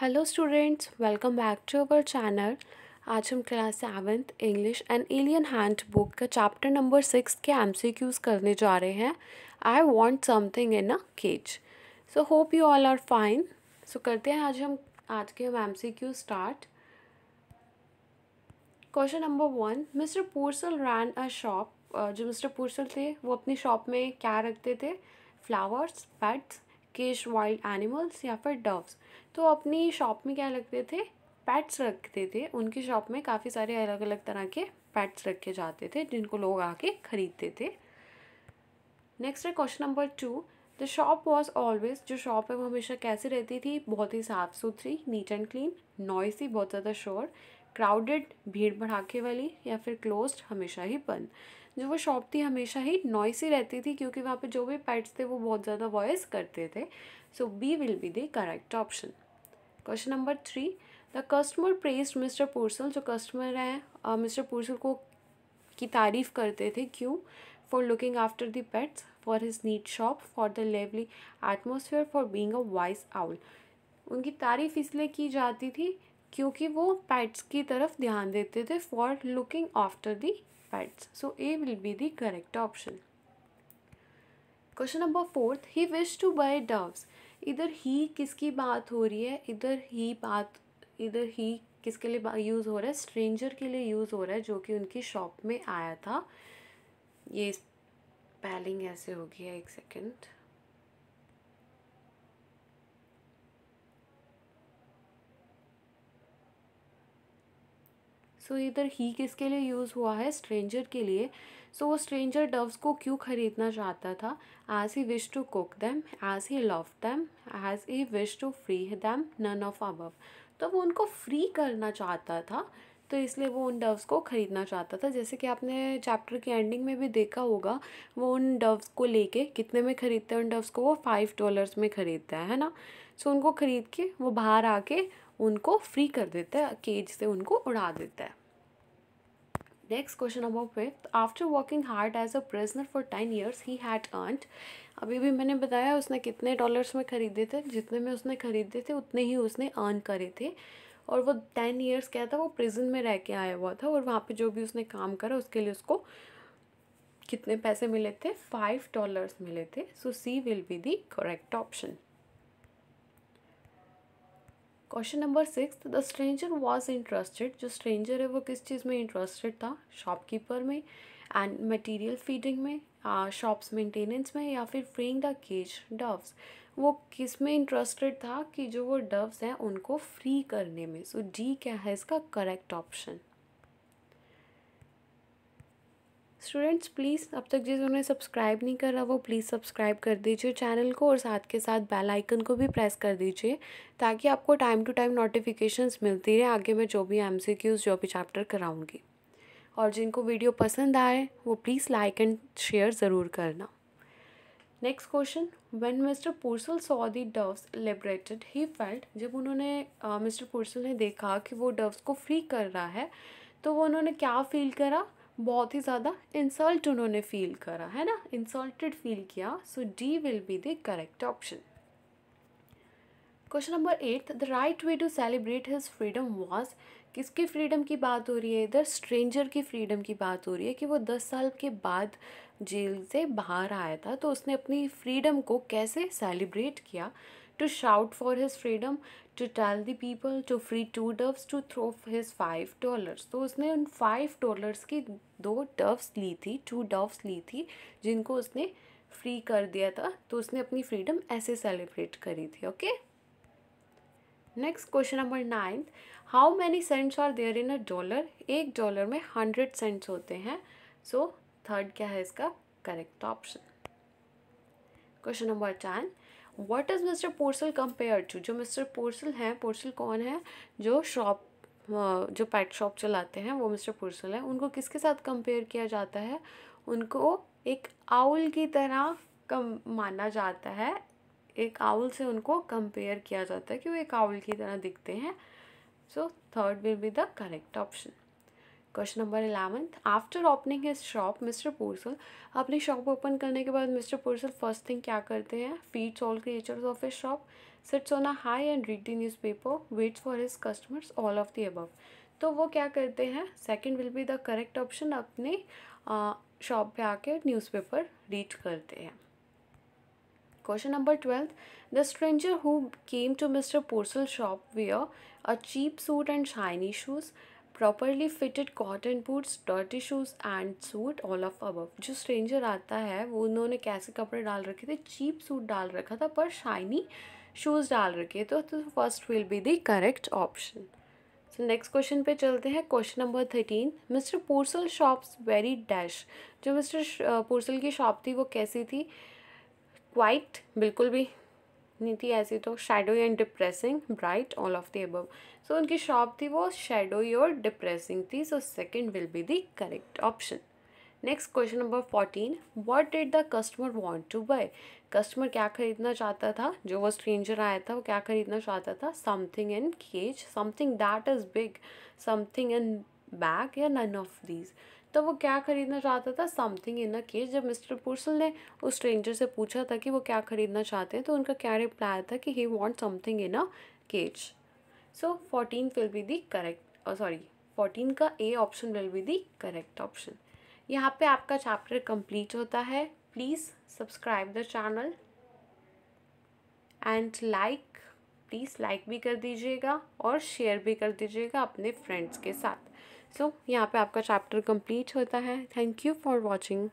Hello students welcome back to our channel आज हम class seventh English and alien hand book का chapter number six के M C Qs करने जा रहे हैं I want something in a cage so hope you all are fine so करते हैं आज हम आज के हम M C Q start question number one mister Purcell ran a shop जो मिस्टर पोर्सल थे वो अपनी शॉप में क्या रखते थे flowers pets fish wild animals या फिर डव्स तो अपनी शॉप में क्या लगते थे पैट्स रखते थे उनकी शॉप में काफ़ी सारे अलग अलग तरह के पैट्स रखे जाते थे जिनको लोग आके ख़रीदते थे नेक्स्ट है question number two the shop was always जो शॉप है वो हमेशा कैसे रहती थी बहुत ही साफ़ सुथरी नीट एंड क्लीन नॉइसी बहुत ज़्यादा शोर क्राउडेड भीड़ भड़ाके वाली या फिर क्लोज्ड हमेशा ही बंद जो वो शॉप थी हमेशा ही नॉइसी रहती थी क्योंकि वहाँ पे जो भी पैट्स थे वो बहुत ज़्यादा वॉयस करते थे so B will be the correct option question number three the customer praised mister Purcell जो कस्टमर हैं मिस्टर पुरसल को की तारीफ़ करते थे क्यों for looking after the pets for his neat shop for the lively atmosphere for being a wise owl उनकी तारीफ़ इसलिए की जाती थी क्योंकि वो पैट्स की तरफ ध्यान देते थे for looking after the pets so A will be the correct option question number fourth he wish to buy doves इधर ही किसकी बात हो रही है इधर ही बात इधर ही किसके लिए यूज़ हो रहा है स्ट्रेंजर के लिए यूज़ हो रहा है जो कि उनकी शॉप में आया था ये स्पेलिंग ऐसे हो गया एक सेकेंड सो so, इधर ही किसके लिए यूज़ हुआ है स्ट्रेंजर के लिए सो so, वो स्ट्रेंजर डव्स को क्यों खरीदना चाहता था as he wish to cook them as he love them as he wish to free them none of above तो वो उनको फ्री करना चाहता था तो इसलिए वो उन डव्स को ख़रीदना चाहता था जैसे कि आपने चैप्टर की एंडिंग में भी देखा होगा वो उन डव्स को लेके कितने में ख़रीदते हैं उन डव्स को वो फाइव डॉलर्स में ख़रीदता है है ना सो उनको ख़रीद के वो बाहर आके उनको फ्री कर देता है केज से उनको उड़ा देता है next question number fifth after working hard as a prisoner for ten years he had earned. अभी भी मैंने बताया उसने कितने डॉलर्स में खरीदे थे जितने में उसने खरीदे थे उतने ही उसने अर्न करे थे और वो टेन ईयर्स क्या था वो प्रिजन में रह के आया हुआ था और वहाँ पे जो भी उसने काम करा उसके लिए उसको कितने पैसे मिले थे फाइव डॉलर्स मिले थे so C will be the correct option question number six the stranger was interested जो स्ट्रेंजर है वो किस चीज़ में इंटरेस्टेड था शॉपकीपर में एंड मटीरियल फीडिंग में शॉप्स मेंटेनेंस में या फिर फ्रीइंग द केज डव्स वो किस में इंटरेस्टेड था कि जो वो डव्स हैं उनको फ्री करने में सो so, डी क्या है इसका करेक्ट ऑप्शन स्टूडेंट्स प्लीज़ अब तक जिन्होंने सब्सक्राइब नहीं करा वो प्लीज़ सब्सक्राइब कर दीजिए चैनल को और साथ के साथ बेल आइकन को भी प्रेस कर दीजिए ताकि आपको टाइम टू टाइम नोटिफिकेशंस मिलती रहे आगे मैं जो भी एम जो भी चैप्टर कराऊँगी और जिनको वीडियो पसंद आए वो प्लीज़ लाइक एंड शेयर ज़रूर करना next question when mister Purcell saw the doves liberated he felt जब उन्होंने मिस्टर uh, पुरसल ने देखा कि वो डव्स को फ्री कर रहा है तो वो उन्होंने क्या फील करा बहुत ही ज़्यादा इंसल्ट उन्होंने फील करा है ना इंसल्टेड फील किया so D will be the correct option question number eight the right way to celebrate his freedom was किसकी फ्रीडम की बात हो रही है इधर स्ट्रेंजर की फ्रीडम की बात हो रही है कि वो दस साल के बाद जेल से बाहर आया था तो उसने अपनी फ्रीडम को कैसे सेलिब्रेट किया to shout for his freedom, to tell the people, to free two doves, to throw his five dollars. तो उसने उन फाइव डॉलर्स की दो डव्स ली थी टू डव्स ली थी जिनको उसने फ्री कर दिया था तो उसने अपनी फ्रीडम ऐसे सेलिब्रेट करी थी okay okay? Next question number ninth how many cents are there in a dollar एक डॉलर में हंड्रेड सेंट्स होते हैं सो so, थर्ड क्या है इसका correct option question number ten what is mister Purcell compare to जो mister Purcell हैं Purcell कौन है जो शॉप जो पैट शॉप चलाते हैं वो मिस्टर पोर्सल हैं उनको किसके साथ कंपेयर किया जाता है उनको एक आउल की तरह कम माना जाता है एक आउल से उनको कंपेयर किया जाता है कि वो एक आउल की तरह दिखते हैं so third will be the correct option question number eleventh after opening his shop mister Purcell अपनी शॉप ओपन करने के बाद मिस्टर पुरसल फर्स्ट थिंग क्या करते हैं feeds all creatures of his shop sits on a high and read the newspaper waits for his customers all of the above तो वो क्या करते हैं second will be the correct option अपने shop पे आके न्यूज़पेपर रीड करते हैं question number twelfth the stranger who came to mister Purcell shop wear a cheap suit and shiny shoes properly fitted cotton boots dirty shoes and suit all of above जो stranger आता है वो उन्होंने कैसे कपड़े डाल रखे थे चीप सूट डाल रखा था पर शाइनी शूज़ डाल रखे तो first will be the correct option so next question पे चलते हैं question number thirteen mister Purcell shops very dash जो मिस्टर पोर्सल की शॉप थी वो कैसी थी क्वाइट बिल्कुल भी नहीं थी ऐसी तो shadow and depressing bright all of the above so उनकी शॉप थी वो शेडो और डिप्रेसिंग थी so second will be the correct option next question number fourteen what did the customer want to buy customer क्या खरीदना चाहता था जो वो स्ट्रेंजर आया था वो क्या खरीदना चाहता था something in cage something that is big something in bag या नन ऑफ दीज तो वो क्या खरीदना चाहता था समथिंग इन अ केस जब मिस्टर पुरसल ने उस स्ट्रेंजर से पूछा था कि वो क्या खरीदना चाहते हैं तो उनका क्या रिप्लाई था कि he want something in a cage so fourteen will be the correct sorry fourteen का A option will be the correct option यहाँ पे आपका चैप्टर कंप्लीट होता है please subscribe the channel and like please like भी कर दीजिएगा और शेयर भी कर दीजिएगा अपने फ्रेंड्स के साथ सो so, यहाँ पे आपका चैप्टर कंप्लीट होता है थैंक यू फॉर वॉचिंग